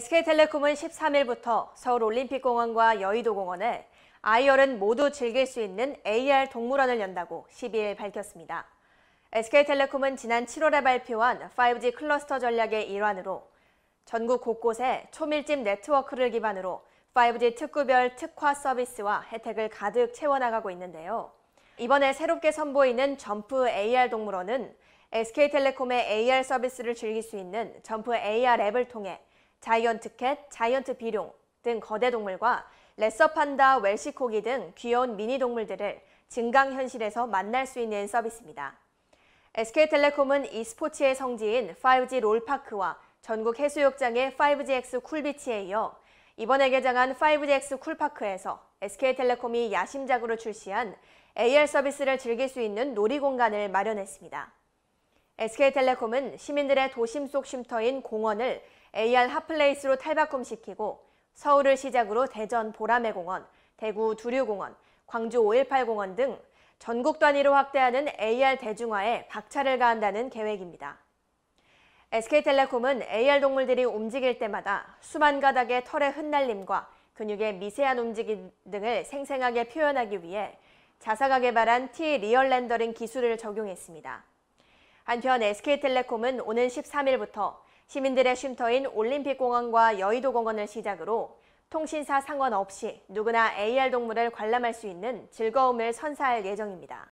SK텔레콤은 13일부터 서울올림픽공원과 여의도공원에 아이얼은 모두 즐길 수 있는 AR 동물원을 연다고 12일 밝혔습니다. SK텔레콤은 지난 7월에 발표한 5G 클러스터 전략의 일환으로 전국 곳곳에 초밀집 네트워크를 기반으로 5G 특구별 특화 서비스와 혜택을 가득 채워나가고 있는데요. 이번에 새롭게 선보이는 점프 AR 동물원은 SK텔레콤의 AR 서비스를 즐길 수 있는 점프 AR 앱을 통해 자이언트 캣, 자이언트 비룡 등 거대 동물과 레서 판다, 웰시 코기 등 귀여운 미니 동물들을 증강현실에서 만날 수 있는 서비스입니다. SK텔레콤은 e스포츠의 성지인 5G 롤파크와 전국 해수욕장의 5GX 쿨비치에 이어 이번에 개장한 5GX 쿨파크에서 SK텔레콤이 야심작으로 출시한 AR 서비스를 즐길 수 있는 놀이공간을 마련했습니다. SK텔레콤은 시민들의 도심 속 쉼터인 공원을 AR 핫플레이스로 탈바꿈시키고 서울을 시작으로 대전 보라매공원, 대구 두류공원, 광주 5.18공원 등 전국 단위로 확대하는 AR 대중화에 박차를 가한다는 계획입니다. SK텔레콤은 AR 동물들이 움직일 때마다 수만 가닥의 털의 흩날림과 근육의 미세한 움직임 등을 생생하게 표현하기 위해 자사가 개발한 T 리얼 렌더링 기술을 적용했습니다. 한편 SK텔레콤은 오는 13일부터 시민들의 쉼터인 올림픽공원과 여의도공원을 시작으로 통신사 상관없이 누구나 AR 동물을 관람할 수 있는 즐거움을 선사할 예정입니다.